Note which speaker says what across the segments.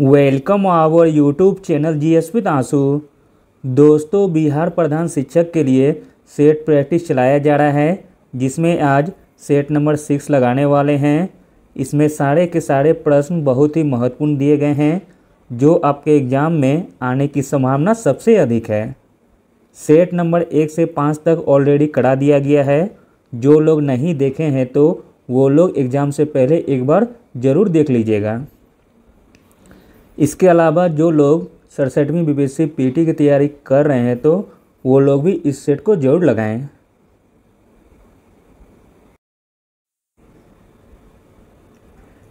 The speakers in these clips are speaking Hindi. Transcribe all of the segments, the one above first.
Speaker 1: welcome our YouTube channel G S with Anshu दोस्तों बिहार प्रधान शिक्षक के लिए सेट प्रैक्टिस चलाया जा रहा है जिसमें आज सेट नंबर सिक्स लगाने वाले हैं इसमें सारे के सारे प्रश्न बहुत ही महत्वपूर्ण दिए गए हैं जो आपके एग्ज़ाम में आने की संभावना सबसे अधिक है सेट नंबर एक से पाँच तक ऑलरेडी करा दिया गया है जो लोग नहीं देखे हैं तो वो लोग एग्ज़ाम से पहले एक बार ज़रूर देख लीजिएगा इसके अलावा जो लोग सड़सठवीं बी पीटी की तैयारी कर रहे हैं तो वो लोग भी इस सेट को जरूर लगाएं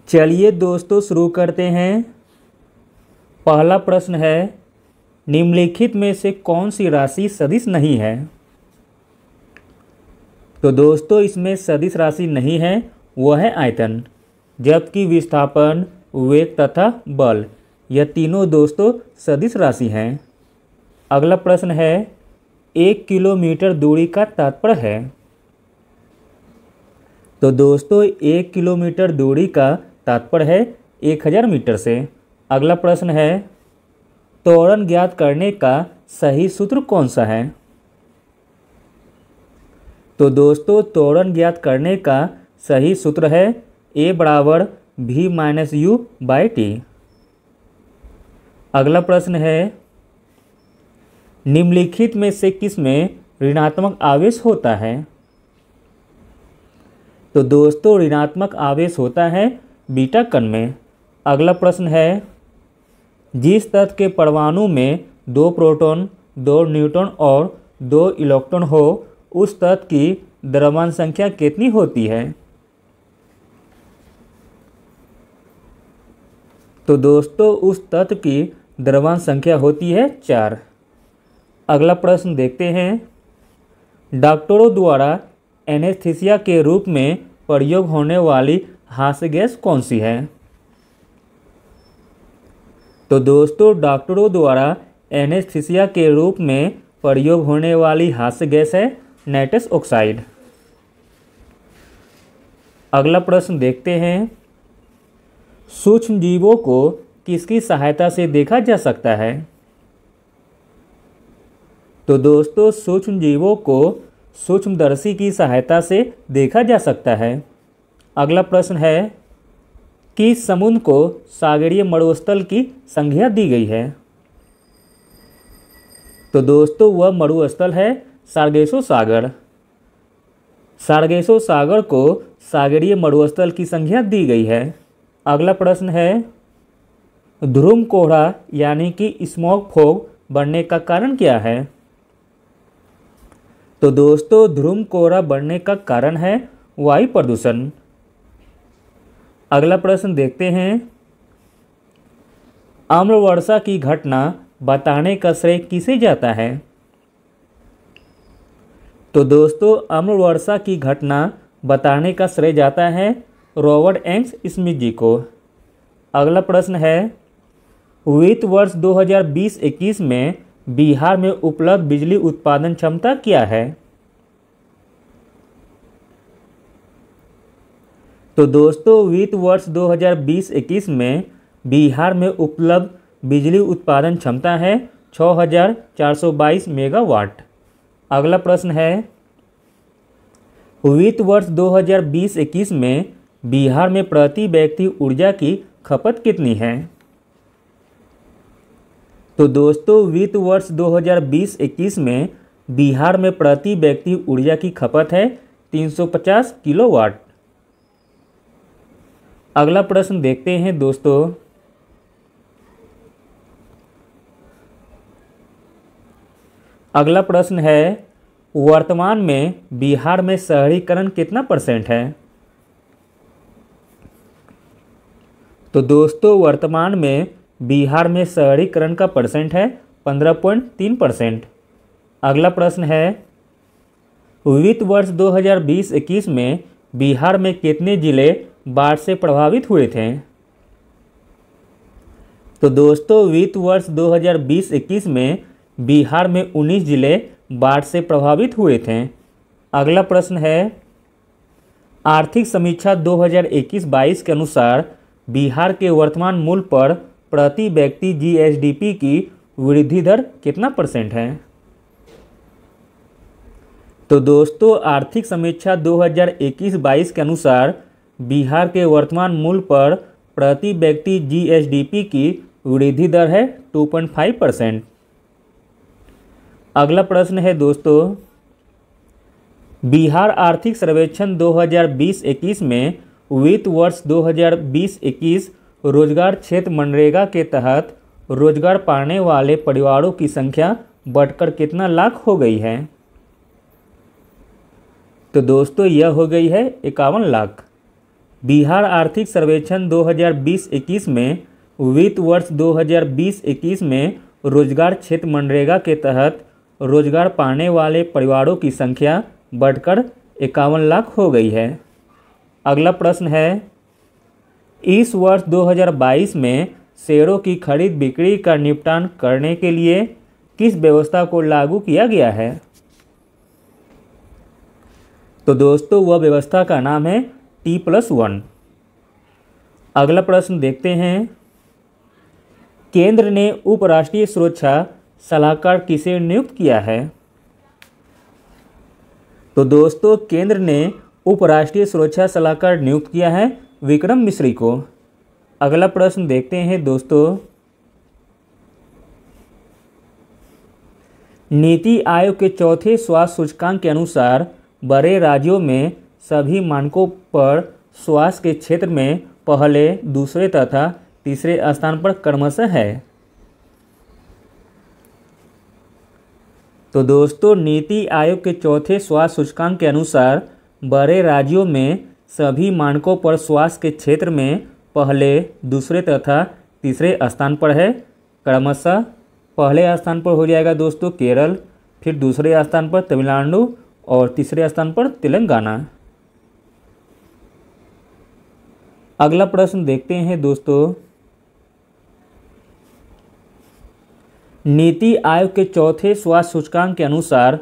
Speaker 1: चलिए दोस्तों शुरू करते हैं पहला प्रश्न है निम्नलिखित में से कौन सी राशि सदिश नहीं है तो दोस्तों इसमें सदिश राशि नहीं है वह है आयतन जबकि विस्थापन वेग तथा बल यह तीनों दोस्तों सदिश राशि हैं अगला प्रश्न है एक किलोमीटर दूरी का तात्पर्य है तो दोस्तों एक किलोमीटर दूरी का तात्पर्य है एक हज़ार मीटर से अगला प्रश्न है त्वरण ज्ञात करने का सही सूत्र कौन सा है तो दोस्तों त्वरण ज्ञात करने का सही सूत्र है ए बराबर भी माइनस यू बाई टी अगला प्रश्न है निम्नलिखित में से किस में ऋणात्मक आवेश होता है तो दोस्तों ऋणात्मक आवेश होता है बीटा कण में अगला प्रश्न है जिस तत्व के परमाणु में दो प्रोटॉन, दो न्यूट्रॉन और दो इलेक्ट्रॉन हो उस तत्व की द्रव्यमान संख्या कितनी होती है तो दोस्तों उस तत्व की द्रव्यमान संख्या होती है चार अगला प्रश्न देखते हैं डॉक्टरों द्वारा एनेस्थीसिया के रूप में प्रयोग होने वाली हास्य गैस कौन सी है तो दोस्तों डॉक्टरों द्वारा एनेस्थीसिया के रूप में प्रयोग होने वाली हास्य गैस है नाइट्रस ऑक्साइड अगला प्रश्न देखते हैं सूक्ष्म जीवों को किसकी सहायता से देखा जा सकता है तो दोस्तों सूक्ष्म जीवों को सूक्ष्मदर्शी की सहायता से देखा जा सकता है अगला प्रश्न है कि समुद्र को सागरीय मरुस्थल की संज्ञा दी गई है तो दोस्तों वह मरुस्थल है सार्गेशो सागर सार्गेशो सागर को सागरीय मरुस्थल की संज्ञा दी गई है अगला प्रश्न है ध्रुम कोहरा यानी कि स्मोक फोग बढ़ने का कारण क्या है तो दोस्तों ध्रुम कोहरा बढ़ने का कारण है वायु प्रदूषण अगला प्रश्न देखते हैं आम्ल वर्षा की घटना बताने का श्रेय किसे जाता है तो दोस्तों आम्ल वर्षा की घटना बताने का श्रेय जाता है रॉबर्ट एंग्स स्मिथ जी को अगला प्रश्न है वित्त वर्ष 2020-21 में बिहार में उपलब्ध बिजली उत्पादन क्षमता क्या है तो दोस्तों वित्त वर्ष 2020-21 में बिहार में उपलब्ध बिजली उत्पादन क्षमता है 6422 मेगावाट अगला प्रश्न है वित्त वर्ष 2020-21 में बिहार में प्रति व्यक्ति ऊर्जा की खपत कितनी है तो दोस्तों वित्त वर्ष 2020-21 में बिहार में प्रति व्यक्ति ऊर्जा की खपत है 350 किलोवाट अगला प्रश्न देखते हैं दोस्तों अगला प्रश्न है वर्तमान में बिहार में शहरीकरण कितना परसेंट है तो दोस्तों वर्तमान में बिहार में शहरीकरण का परसेंट है पंद्रह पॉइंट तीन परसेंट अगला प्रश्न है वित्त वर्ष 2020-21 में बिहार में कितने जिले बाढ़ से प्रभावित हुए थे तो दोस्तों वित्त वर्ष 2020-21 में बिहार में 19 जिले बाढ़ से प्रभावित हुए थे अगला प्रश्न है आर्थिक समीक्षा 2021-22 के अनुसार बिहार के वर्तमान मूल्य पर प्रति व्यक्ति जीएसडीपी की वृद्धि दर कितना परसेंट है तो दोस्तों आर्थिक समीक्षा 2021-22 के अनुसार बिहार के वर्तमान मूल्य पर प्रति व्यक्ति जीएसडीपी की वृद्धि दर है 2.5 परसेंट अगला प्रश्न है दोस्तों बिहार आर्थिक सर्वेक्षण 2020-21 में वित्त वर्ष 2020-21 रोजगार क्षेत्र मनरेगा के तहत रोजगार पाने वाले परिवारों की संख्या बढ़कर कितना लाख हो गई है तो दोस्तों यह हो गई है इक्यावन लाख बिहार आर्थिक सर्वेक्षण 2020-21 में वित्त वर्ष 2020-21 में रोजगार क्षेत्र मनरेगा के तहत रोजगार पाने वाले परिवारों की संख्या बढ़कर इक्यावन लाख हो गई है अगला प्रश्न है इस वर्ष 2022 में शेयरों की खरीद बिक्री का निपटान करने के लिए किस व्यवस्था को लागू किया गया है तो दोस्तों वह व्यवस्था का नाम है टी प्लस वन अगला प्रश्न देखते हैं केंद्र ने उपराष्ट्रीय सुरक्षा सलाहकार किसे नियुक्त किया है तो दोस्तों केंद्र ने उपराष्ट्रीय सुरक्षा सलाहकार नियुक्त किया है विक्रम मिश्री को अगला प्रश्न देखते हैं दोस्तों नीति आयोग के चौथे स्वास्थ्य सूचकांक के अनुसार बड़े राज्यों में सभी मानकों पर स्वास्थ्य के क्षेत्र में पहले दूसरे तथा तीसरे स्थान पर क्रमशः है तो दोस्तों नीति आयोग के चौथे स्वास्थ्य सूचकांक के अनुसार बड़े राज्यों में सभी मानकों पर स्वास्थ्य के क्षेत्र में पहले दूसरे तथा तीसरे स्थान पर है क्रमशः पहले स्थान पर हो जाएगा दोस्तों केरल फिर दूसरे स्थान पर तमिलनाडु और तीसरे स्थान पर तेलंगाना अगला प्रश्न देखते हैं दोस्तों नीति आयोग के चौथे स्वास्थ्य सूचकांक के अनुसार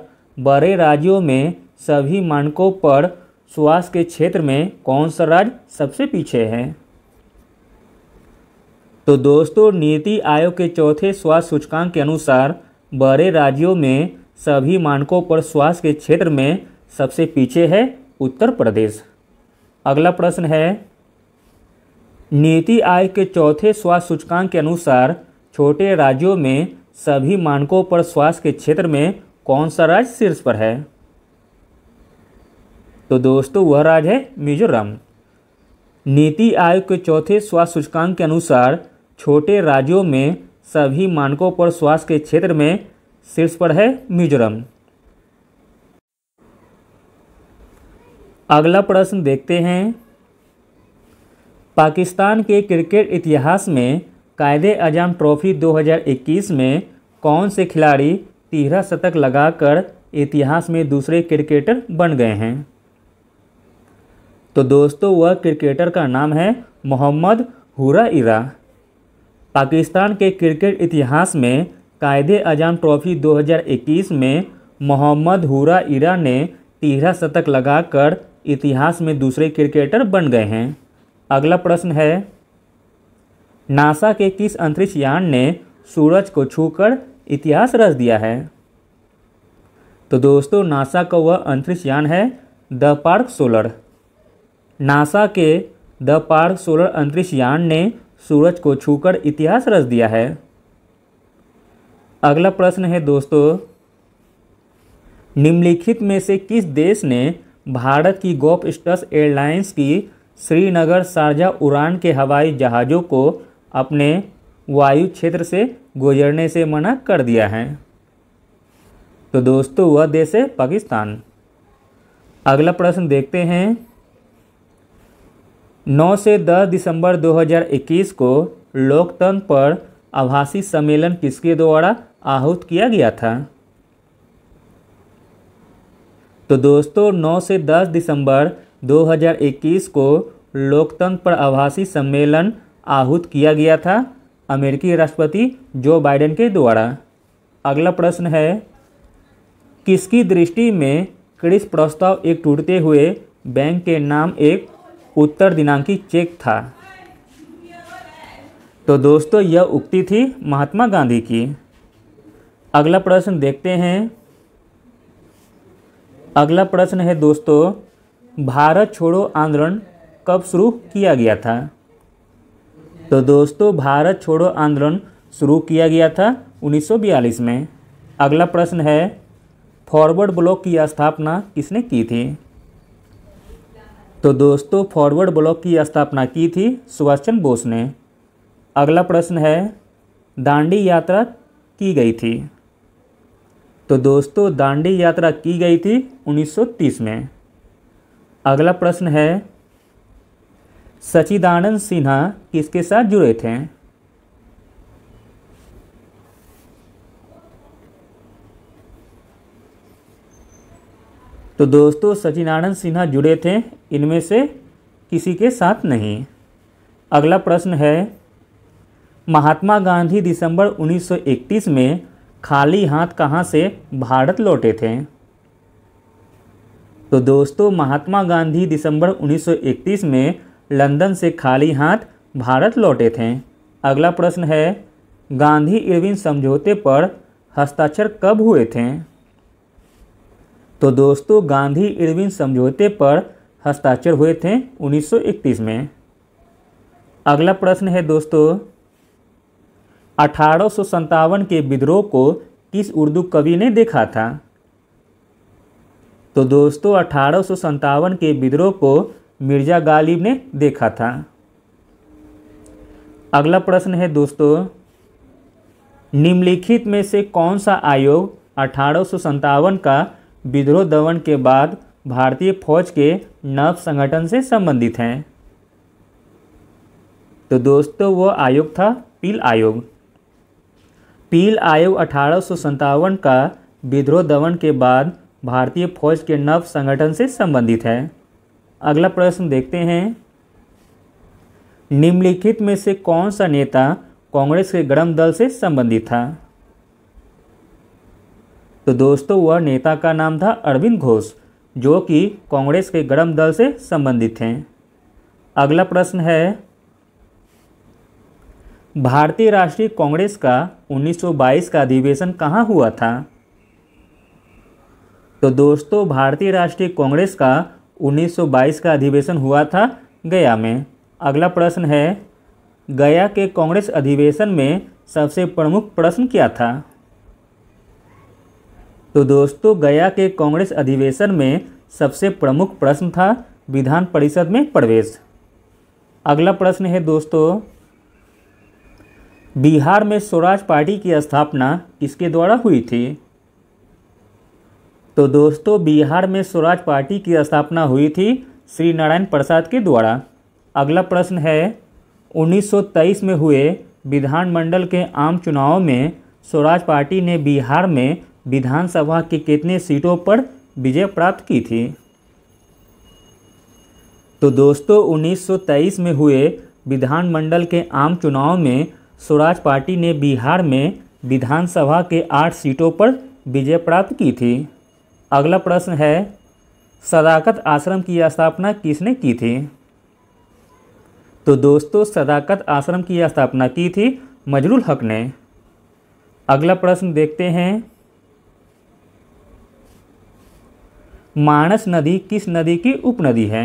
Speaker 1: बड़े राज्यों में सभी मानकों पर स्वास्थ्य के क्षेत्र में कौन सा राज्य सबसे पीछे है तो दोस्तों नीति आयोग के चौथे स्वास्थ्य सूचकांक के अनुसार बड़े राज्यों में सभी मानकों पर स्वास्थ्य के क्षेत्र में सबसे पीछे है उत्तर प्रदेश अगला प्रश्न है नीति आयोग के चौथे स्वास्थ्य सूचकांक के अनुसार छोटे राज्यों में सभी मानकों पर स्वास्थ्य के क्षेत्र में कौन सा राज्य शीर्ष पर है तो दोस्तों वह राज्य है मिजोरम नीति आयोग के चौथे स्वास्थ्य सूचकांक के अनुसार छोटे राज्यों में सभी मानकों पर स्वास्थ्य के क्षेत्र में शीर्ष पर है मिजोरम अगला प्रश्न देखते हैं पाकिस्तान के क्रिकेट इतिहास में कायदे अजाम ट्रॉफी 2021 में कौन से खिलाड़ी तेरह शतक लगाकर इतिहास में दूसरे क्रिकेटर बन गए हैं तो दोस्तों वह क्रिकेटर का नाम है मोहम्मद हुरा इरा पाकिस्तान के क्रिकेट इतिहास में कायदे अजाम ट्रॉफी 2021 में मोहम्मद हुरा इरा ने तिहरा शतक लगाकर इतिहास में दूसरे क्रिकेटर बन गए हैं अगला प्रश्न है नासा के किस अंतरिक्ष यान ने सूरज को छूकर इतिहास रच दिया है तो दोस्तों नासा का वह अंतरिक्ष यान है द पार्क सोलर नासा के द पार सोलर अंतरिक्ष यान ने सूरज को छूकर इतिहास रच दिया है अगला प्रश्न है दोस्तों निम्नलिखित में से किस देश ने भारत की गोप स्टस एयरलाइंस की श्रीनगर शारजा उड़ान के हवाई जहाज़ों को अपने वायु क्षेत्र से गुजरने से मना कर दिया है तो दोस्तों वह देश है पाकिस्तान अगला प्रश्न देखते हैं नौ से दस दिसंबर 2021 को लोकतंत्र पर आभासी सम्मेलन किसके द्वारा आहूत किया गया था तो दोस्तों 9 से 10 दिसंबर 2021 को लोकतंत्र पर आभासी सम्मेलन आहूत किया गया था अमेरिकी राष्ट्रपति जो बाइडेन के द्वारा अगला प्रश्न है किसकी दृष्टि में क्रिस प्रस्ताव एक टूटते हुए बैंक के नाम एक उत्तर दिनांकी चेक था तो दोस्तों यह उक्ति थी महात्मा गांधी की अगला प्रश्न देखते हैं अगला प्रश्न है दोस्तों भारत छोड़ो आंदोलन कब शुरू किया गया था तो दोस्तों भारत छोड़ो आंदोलन शुरू किया गया था 1942 में अगला प्रश्न है फॉरवर्ड ब्लॉक की स्थापना किसने की थी तो दोस्तों फॉरवर्ड ब्लॉक की स्थापना की थी सुभाष चंद्र बोस ने अगला प्रश्न है दांडी यात्रा की गई थी तो दोस्तों दांडी यात्रा की गई थी 1930 में अगला प्रश्न है सचिदानंद सिन्हा किसके साथ जुड़े थे तो दोस्तों सचिनारायण सिन्हा जुड़े थे इनमें से किसी के साथ नहीं अगला प्रश्न है महात्मा गांधी दिसंबर 1931 में खाली हाथ कहाँ से भारत लौटे थे तो दोस्तों महात्मा गांधी दिसंबर 1931 में लंदन से खाली हाथ भारत लौटे थे अगला प्रश्न है गांधी इरविन समझौते पर हस्ताक्षर कब हुए थे तो दोस्तों गांधी इरविन समझौते पर हस्ताक्षर हुए थे 1931 में अगला प्रश्न है दोस्तों अठारह के विद्रोह को किस उर्दू कवि ने देखा था तो दोस्तों अठारह के विद्रोह को मिर्ज़ा गालिब ने देखा था अगला प्रश्न है दोस्तों निम्नलिखित में से कौन सा आयोग अठारह का विद्रोह दमन के बाद भारतीय फौज के नव संगठन से संबंधित हैं तो दोस्तों वो आयोग था पील आयोग पील आयोग अठारह का विद्रोह दमन के बाद भारतीय फौज के नव संगठन से संबंधित है अगला प्रश्न देखते हैं निम्नलिखित में से कौन सा नेता कांग्रेस के गरम दल से संबंधित था तो दोस्तों वह नेता का नाम था अरविंद घोष जो कि कांग्रेस के गरम दल से संबंधित हैं अगला प्रश्न है भारतीय राष्ट्रीय कांग्रेस का 1922 का अधिवेशन कहाँ हुआ था तो दोस्तों भारतीय राष्ट्रीय कांग्रेस का 1922 का अधिवेशन हुआ था गया में अगला प्रश्न है गया के कांग्रेस अधिवेशन में सबसे प्रमुख प्रश्न क्या था तो दोस्तों गया के कांग्रेस अधिवेशन में सबसे प्रमुख प्रश्न था विधान परिषद में प्रवेश अगला प्रश्न है दोस्तों बिहार में स्वराज पार्टी की स्थापना किसके द्वारा हुई थी तो दोस्तों बिहार में स्वराज पार्टी की स्थापना हुई थी श्री नारायण प्रसाद के द्वारा अगला प्रश्न है 1923 में हुए विधानमंडल के आम चुनाव में स्वराज पार्टी ने बिहार में विधानसभा की कितने सीटों पर विजय प्राप्त की थी तो दोस्तों 1923 में हुए विधानमंडल के आम चुनाव में स्वराज पार्टी ने बिहार में विधानसभा के आठ सीटों पर विजय प्राप्त की थी अगला प्रश्न है सदाकत आश्रम की स्थापना किसने की थी तो दोस्तों सदाकत आश्रम की स्थापना की थी मजरुल हक ने अगला प्रश्न देखते हैं मानस नदी किस नदी की उपनदी है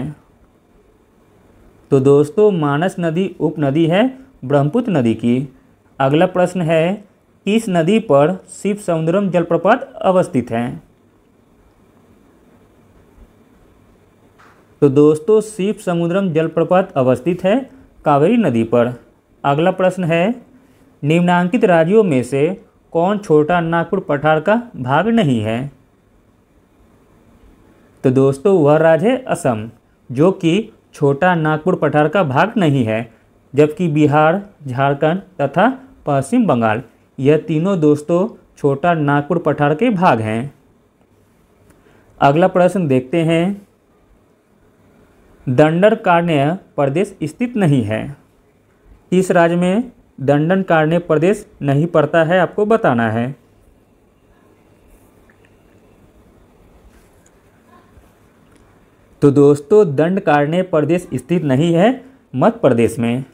Speaker 1: तो दोस्तों मानस नदी उपनदी है ब्रह्मपुत्र नदी की अगला प्रश्न है किस नदी पर शिव समुद्रम जलप्रपात अवस्थित है तो दोस्तों शिव समुद्रम जलप्रपात अवस्थित है कावेरी नदी पर अगला प्रश्न है निम्नांकित राज्यों में से कौन छोटा नागपुर पठार का भाग नहीं है तो दोस्तों वह राज्य है असम जो कि छोटा नागपुर पठार का भाग नहीं है जबकि बिहार झारखंड तथा पश्चिम बंगाल यह तीनों दोस्तों छोटा नागपुर पठार के भाग हैं अगला प्रश्न देखते हैं कारण्य प्रदेश स्थित नहीं है इस राज्य में दंडन कारण्य प्रदेश नहीं पड़ता है आपको बताना है तो दोस्तों दंड कारण्य प्रदेश स्थित नहीं है मध्य प्रदेश में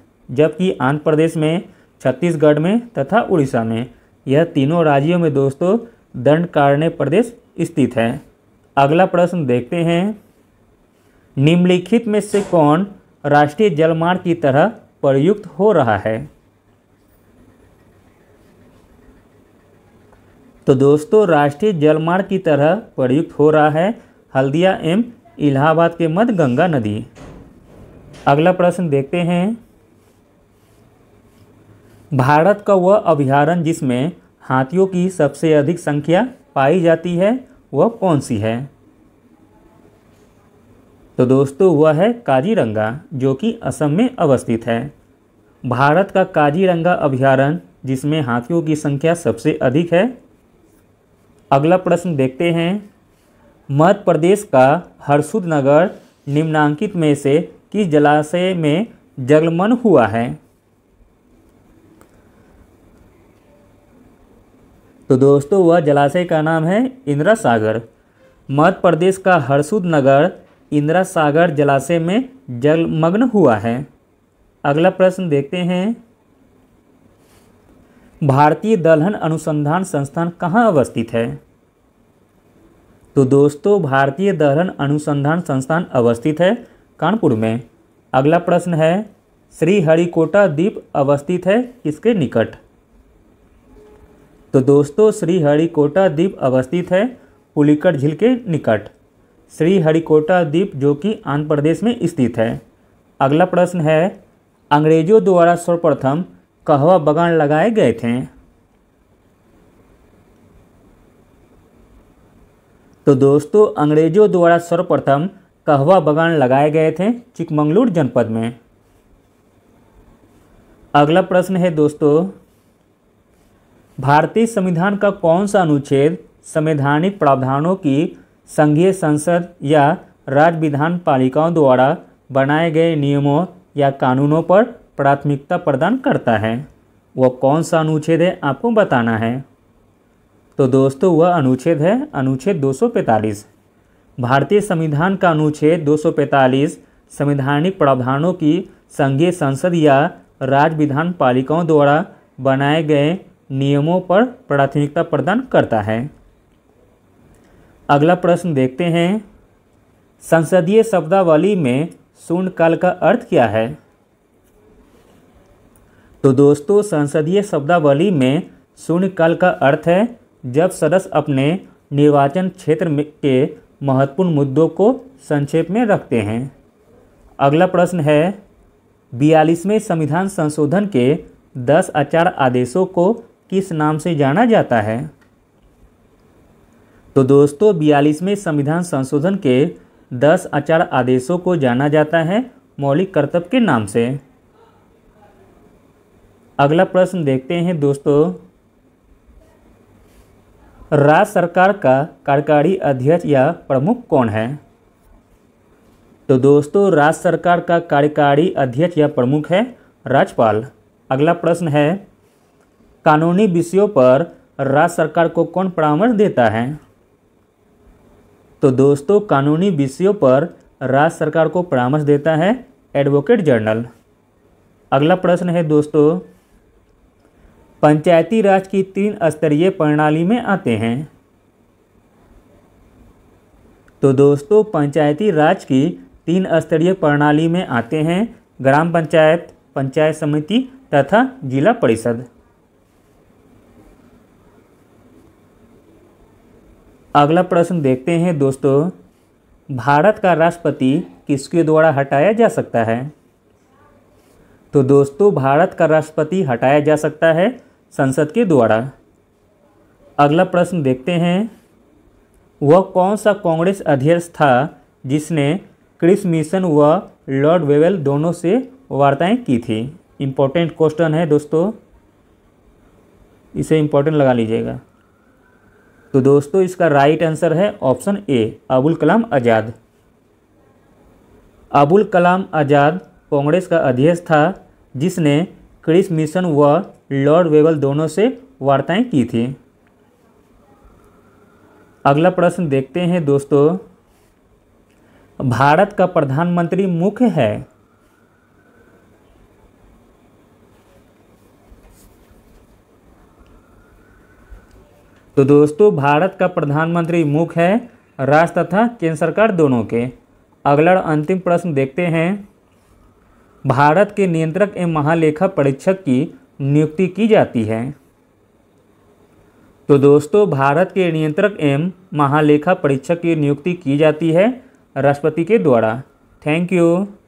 Speaker 1: जबकि आंध्र प्रदेश में छत्तीसगढ़ में तथा उड़ीसा में यह तीनों राज्यों में दोस्तों दंड कारण्य प्रदेश स्थित है अगला प्रश्न देखते हैं निम्नलिखित में से कौन राष्ट्रीय जलमार्ग की तरह प्रयुक्त हो रहा है तो दोस्तों राष्ट्रीय जलमार्ग की तरह प्रयुक्त हो रहा है हल्दिया एम इलाहाबाद के मध्य गंगा नदी अगला प्रश्न देखते हैं भारत का वह अभ्यारण जिसमें हाथियों की सबसे अधिक संख्या पाई जाती है वह कौन सी है तो दोस्तों वह है काजीरंगा जो कि असम में अवस्थित है भारत का काजीरंगा अभ्यारण जिसमें हाथियों की संख्या सबसे अधिक है अगला प्रश्न देखते हैं मध्य प्रदेश का हरसुद नगर निम्नांकित में से किस जलाशय में जलमन हुआ है तो दोस्तों वह जलाशय का नाम है इंदिरा सागर मध्य प्रदेश का हरसुद नगर इंदिरा सागर जलाशय में जलमग्न हुआ है अगला प्रश्न देखते हैं भारतीय दलहन अनुसंधान संस्थान कहाँ अवस्थित है तो दोस्तों भारतीय दहन अनुसंधान संस्थान अवस्थित है कानपुर में अगला प्रश्न है श्री हरिकोटा द्वीप अवस्थित है किसके निकट तो दोस्तों श्री हरिकोटा द्वीप अवस्थित है पुलिकट झील के निकट श्री हरिकोटा द्वीप जो कि आंध्र प्रदेश में स्थित है अगला प्रश्न है अंग्रेजों द्वारा सर्वप्रथम कहवा बगान लगाए गए थे तो दोस्तों अंग्रेजों द्वारा सर्वप्रथम कहवा बगान लगाए गए थे चिकमंगलूर जनपद में अगला प्रश्न है दोस्तों भारतीय संविधान का कौन सा अनुच्छेद संवैधानिक प्रावधानों की संघीय संसद या राज्य विधान पालिकाओं द्वारा बनाए गए नियमों या कानूनों पर प्राथमिकता प्रदान करता है वह कौन सा अनुच्छेद है आपको बताना है तो दोस्तों वह अनुच्छेद है अनुच्छेद 245 भारतीय संविधान का अनुच्छेद 245 संवैधानिक प्रावधानों की संघीय संसद या राज्य विधान पालिकाओं द्वारा बनाए गए नियमों पर प्राथमिकता प्रदान करता है अगला प्रश्न देखते हैं संसदीय शब्दावली में शून्यकाल का अर्थ क्या है तो दोस्तों संसदीय शब्दावली में शून्यकाल का अर्थ है जब सदस्य अपने निर्वाचन क्षेत्र के महत्वपूर्ण मुद्दों को संक्षेप में रखते हैं अगला प्रश्न है बयालीसवें संविधान संशोधन के दस आचार आदेशों को किस नाम से जाना जाता है तो दोस्तों बयालीसवें संविधान संशोधन के दस आचार आदेशों को जाना जाता है मौलिक कर्तव्य के नाम से अगला प्रश्न देखते हैं दोस्तों राज्य सरकार का कार्यकारी अध्यक्ष या प्रमुख कौन है तो दोस्तों राज्य सरकार का कार्यकारी अध्यक्ष या प्रमुख है राज्यपाल अगला प्रश्न है कानूनी विषयों पर राज्य सरकार को कौन परामर्श देता है तो दोस्तों कानूनी विषयों पर राज्य सरकार को परामर्श देता है एडवोकेट जनरल अगला प्रश्न है दोस्तों पंचायती राज की तीन स्तरीय प्रणाली में आते हैं तो दोस्तों पंचायती राज की तीन स्तरीय प्रणाली में आते हैं ग्राम पंचायत पंचायत समिति तथा जिला परिषद अगला प्रश्न देखते हैं दोस्तों भारत का राष्ट्रपति किसके द्वारा हटाया जा सकता है तो दोस्तों भारत का राष्ट्रपति हटाया जा सकता है संसद के द्वारा अगला प्रश्न देखते हैं वह कौन सा कांग्रेस अध्यक्ष था जिसने क्रिस मिशन व लॉर्ड वेवेल दोनों से वार्ताएं की थी इम्पोर्टेंट क्वेश्चन है दोस्तों इसे इम्पोर्टेंट लगा लीजिएगा तो दोस्तों इसका राइट आंसर है ऑप्शन ए अबुल कलाम आज़ाद अबुल कलाम आज़ाद कांग्रेस का अध्यक्ष था जिसने क्रिस मिशन व लॉर्ड वेबल दोनों से वार्ताएं की थी अगला प्रश्न देखते हैं दोस्तों भारत का प्रधानमंत्री मुख्य है तो दोस्तों भारत का प्रधानमंत्री मुख्य है राष्ट्र तथा केंद्र सरकार दोनों के अगला अंतिम प्रश्न देखते हैं भारत के नियंत्रक एवं महालेखा परीक्षक की नियुक्ति की जाती है तो दोस्तों भारत के नियंत्रक एवं महालेखा परीक्षक की नियुक्ति की जाती है राष्ट्रपति के द्वारा थैंक यू